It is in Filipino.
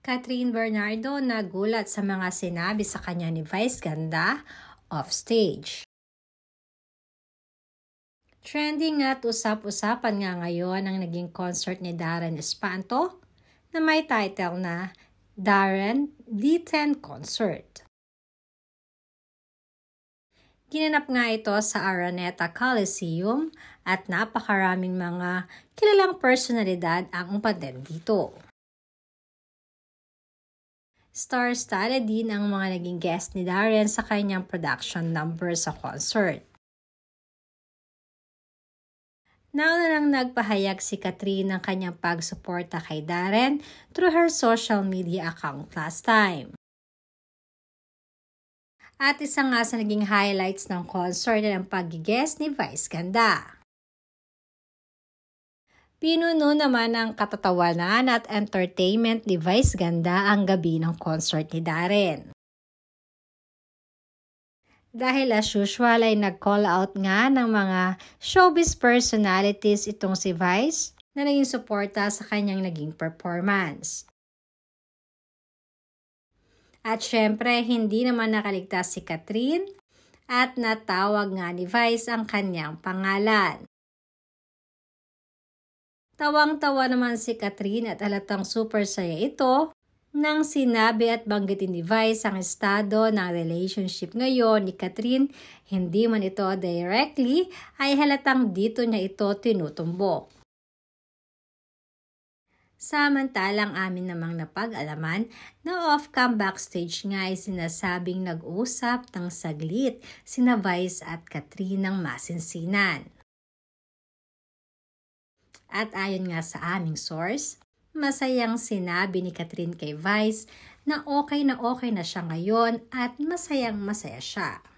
Catherine Bernardo nagulat sa mga sinabi sa kanya ni Vice Ganda offstage. Trending at usap-usapan nga ngayon ang naging concert ni Darren Espanto na may title na Darren D10 Concert. Ginanap nga ito sa Araneta Coliseum at napakaraming mga kilalang personalidad ang umpaden dito. Star-studded din ang mga naging guest ni Darren sa kanyang production number sa concert. Nauna nang nagpahayag si Katrina ng kanyang pagsuporta kay Darren through her social media account last time. At isa nga sa naging highlights ng concert ay ang pag-guest ni Vice Ganda. Pinuno naman ng katatawanan at entertainment device Ganda ang gabi ng concert ni Darren. Dahil as usual ay nag-call out nga ng mga showbiz personalities itong si Vice na naging suporta sa kanyang naging performance. At syempre, hindi naman nakaligtas si Katrin at natawag nga ni Vice ang kanyang pangalan. Tawang-tawa naman si Catherine at halatang super saya ito nang sinabi at banggitin ni Vice ang estado ng relationship ngayon ni Catherine, hindi man ito directly, ay halatang dito niya ito tinutumbo. Samantalang amin namang napag-alaman na off-cam backstage nga ay sinasabing nag-usap ng saglit sina Vice at Catherine ng masinsinan. At ayon nga sa aming source, masayang sinabi ni Catherine kay Vice na okay na okay na siya ngayon at masayang masaya siya.